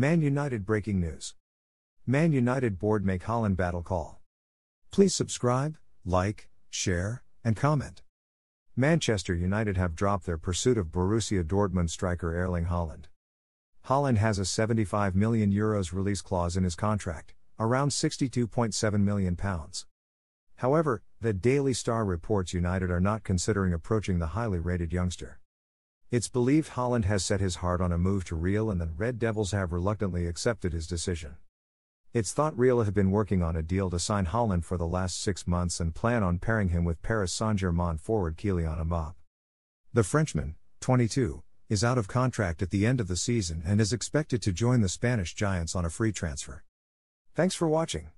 Man United breaking news. Man United board make Holland battle call. Please subscribe, like, share, and comment. Manchester United have dropped their pursuit of Borussia Dortmund striker Erling Holland. Holland has a 75 million euros release clause in his contract, around 62.7 million pounds. However, the Daily Star reports United are not considering approaching the highly rated youngster. It's believed Holland has set his heart on a move to Real and the Red Devils have reluctantly accepted his decision. It's thought Real have been working on a deal to sign Holland for the last six months and plan on pairing him with Paris Saint-Germain forward Kylian Mbappé. The Frenchman, 22, is out of contract at the end of the season and is expected to join the Spanish Giants on a free transfer. Thanks for watching.